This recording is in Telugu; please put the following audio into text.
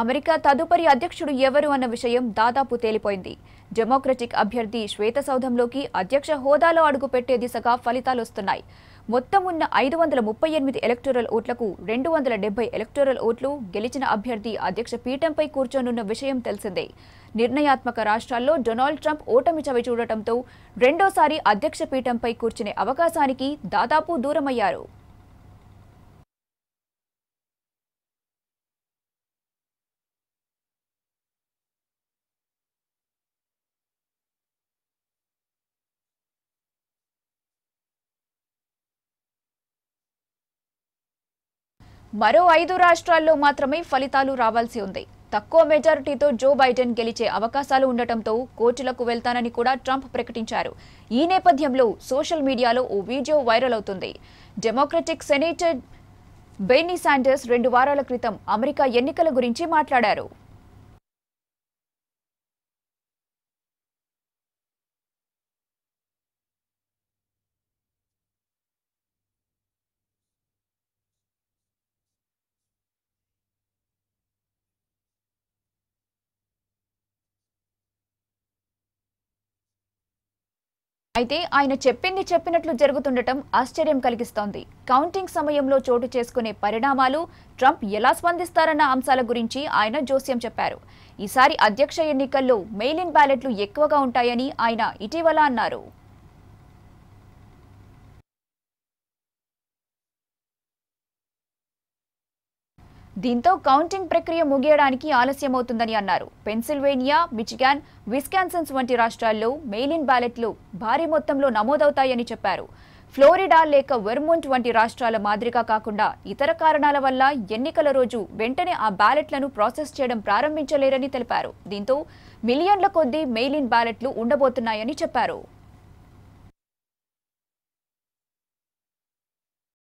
అమెరికా తదుపరి అధ్యక్షుడు ఎవరు అన్న విషయం దాదాపు తేలిపోయింది డెమోక్రటిక్ అభ్యర్థి శ్వేతసౌధంలోకి అధ్యక్ష హోదాలో అడుగుపెట్టే దిశగా ఫలితాలొస్తున్నాయి మొత్తం ఉన్న ఐదు వందల ముప్పై ఎనిమిది ఎలక్టోరల్ ఓట్లకు రెండు వందల డెబ్బై ఎలక్టోరల్ ఓట్లు గెలిచిన అభ్యర్థి అధ్యక్ష పీఠంపై కూర్చోనున్న విషయం తెలిసిందే నిర్ణయాత్మక రాష్ట్రాల్లో డొనాల్డ్ ట్రంప్ ఓటమి చవి చూడటంతో రెండోసారి అధ్యక్ష పీఠంపై కూర్చునే అవకాశానికి దాదాపు దూరమయ్యారు మరో ఐదు రాష్ట్రాల్లో మాత్రమే ఫలితాలు రావాల్సి ఉంది తక్కువ మెజారిటీతో జో బైడెన్ గెలిచే అవకాశాలు ఉండటంతో కోర్టులకు వెళ్తానని కూడా ట్రంప్ ప్రకటించారు ఈ నేపథ్యంలో సోషల్ మీడియాలో ఓ వీడియో వైరల్ అవుతుంది డెమోక్రటిక్ సెనేటర్ బెన్నీ శాండర్స్ రెండు వారాల క్రితం అమెరికా ఎన్నికల గురించి మాట్లాడారు అయితే ఆయన చెప్పింది చెప్పినట్లు జరుగుతుండటం ఆశ్చర్యం కలిగిస్తోంది కౌంటింగ్ సమయంలో చోటు చేసుకునే పరిణామాలు ట్రంప్ ఎలా స్పందిస్తారన్న అంశాల గురించి ఆయన జోస్యం చెప్పారు ఈసారి అధ్యక్ష ఎన్నికల్లో మెయిలిన్ బ్యాలెట్లు ఎక్కువగా ఉంటాయని ఆయన ఇటీవల అన్నారు దీంతో కౌంటింగ్ ప్రక్రియ ముగియడానికి ఆలస్యమవుతుందని అన్నారు పెన్సిల్వేనియా మిచిగాన్ విస్కాన్సన్స్ వంటి రాష్ట్రాల్లో మెయిలిన్ బ్యాలెట్లు భారీ మొత్తంలో నమోదవుతాయని చెప్పారు ఫ్లోరిడా లేక వెర్మోంట్ వంటి రాష్ట్రాల మాదిరిగా కాకుండా ఇతర కారణాల వల్ల ఎన్నికల రోజు వెంటనే ఆ బ్యాలెట్లను ప్రాసెస్ చేయడం ప్రారంభించలేరని తెలిపారు దీంతో మిలియన్ల కొద్దీ మెయిలిన్ బ్యాలెట్లు ఉండబోతున్నాయని చెప్పారు